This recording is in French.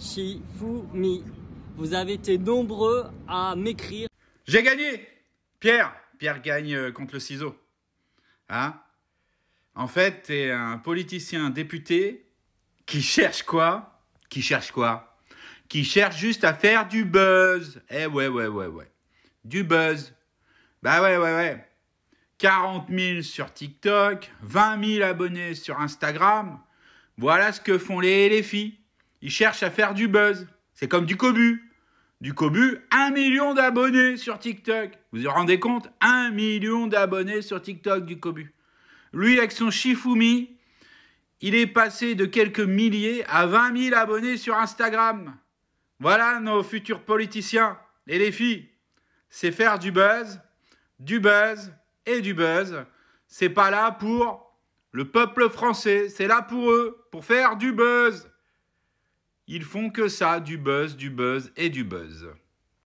Shifumi. Vous avez été nombreux à m'écrire. J'ai gagné Pierre Pierre gagne euh, contre le ciseau. Hein En fait, t'es un politicien député qui cherche quoi Qui cherche quoi Qui cherche juste à faire du buzz. Eh ouais, ouais, ouais, ouais. Du buzz. Bah ouais, ouais, ouais. 40 000 sur TikTok, 20 000 abonnés sur Instagram. Voilà ce que font les, les filles. Il cherche à faire du buzz. C'est comme du cobu. Du cobu, un million d'abonnés sur TikTok. Vous vous rendez compte Un million d'abonnés sur TikTok du cobu. Lui, avec son Shifumi, il est passé de quelques milliers à 20 000 abonnés sur Instagram. Voilà nos futurs politiciens. Et les filles, c'est faire du buzz, du buzz et du buzz. C'est pas là pour le peuple français, c'est là pour eux, pour faire du buzz. Ils font que ça, du buzz, du buzz et du buzz.